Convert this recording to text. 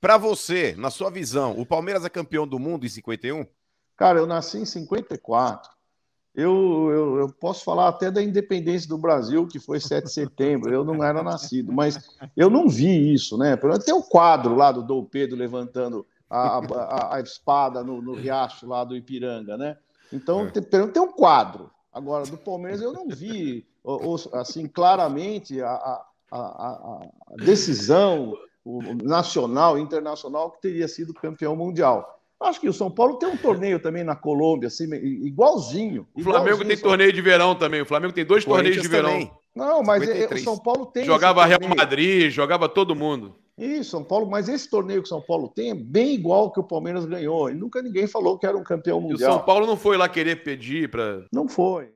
Para você, na sua visão, o Palmeiras é campeão do mundo em 51? Cara, eu nasci em 54. Eu, eu, eu posso falar até da independência do Brasil, que foi 7 de setembro. Eu não era nascido, mas eu não vi isso, né? Até o quadro lá do Dom Pedro levantando a, a, a espada no, no, riacho lá do Ipiranga, né? Então, é. pelo tem, tem um quadro. Agora, do Palmeiras, eu não vi assim claramente a, a, a, decisão, o nacional, internacional, que teria sido campeão mundial. Acho que o São Paulo tem um torneio também na Colômbia, assim, igualzinho. O Flamengo igualzinho, tem só... torneio de verão também. O Flamengo tem dois torneios de verão. Também. Não, mas 53. É, é, o São Paulo tem. Jogava Real Madrid, jogava todo mundo. Isso, São Paulo, mas esse torneio que o São Paulo tem é bem igual que o Palmeiras ganhou. E nunca ninguém falou que era um campeão mundial. E o São Paulo não foi lá querer pedir para. Não foi.